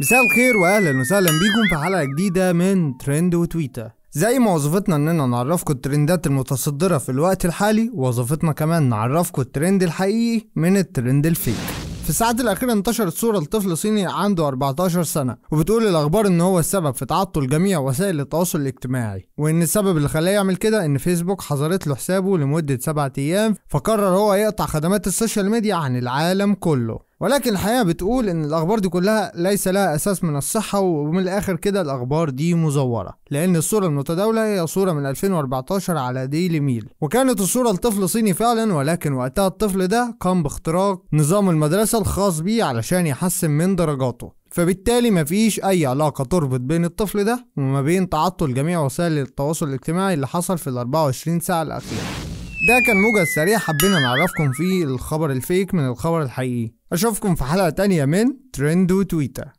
مساء الخير واهلا وسهلا بيكم في حلقه جديده من ترند وتويتر زي ما وظيفتنا اننا نعرفكم الترندات المتصدره في الوقت الحالي وظيفتنا كمان نعرفكم الترند الحقيقي من الترند الفيك في الساعات الأخيرة انتشرت صورة لطفل صيني عنده 14 سنة وبتقول الأخبار إن هو السبب في تعطل جميع وسائل التواصل الاجتماعي وإن السبب اللي خلاه يعمل كده إن فيسبوك حظرت له حسابه لمدة 7 أيام فقرر هو يقطع خدمات السوشيال ميديا عن العالم كله ولكن الحقيقة بتقول إن الأخبار دي كلها ليس لها أساس من الصحة ومن الآخر كده الأخبار دي مزورة لأن الصورة المتداولة هي صورة من 2014 على ديلي ميل وكانت الصورة لطفل صيني فعلا ولكن وقتها الطفل ده قام باختراق نظام المدرسة الخاص بيه علشان يحسن من درجاته فبالتالي مفيش أي علاقة تربط بين الطفل ده وما بين تعطل جميع وسائل التواصل الاجتماعي اللي حصل في ال 24 ساعة الأخيرة ده كان موجز سريع حبينا نعرفكم فيه الخبر الفيك من الخبر الحقيقي اشوفكم في حلقة تانية من ترند وتويتر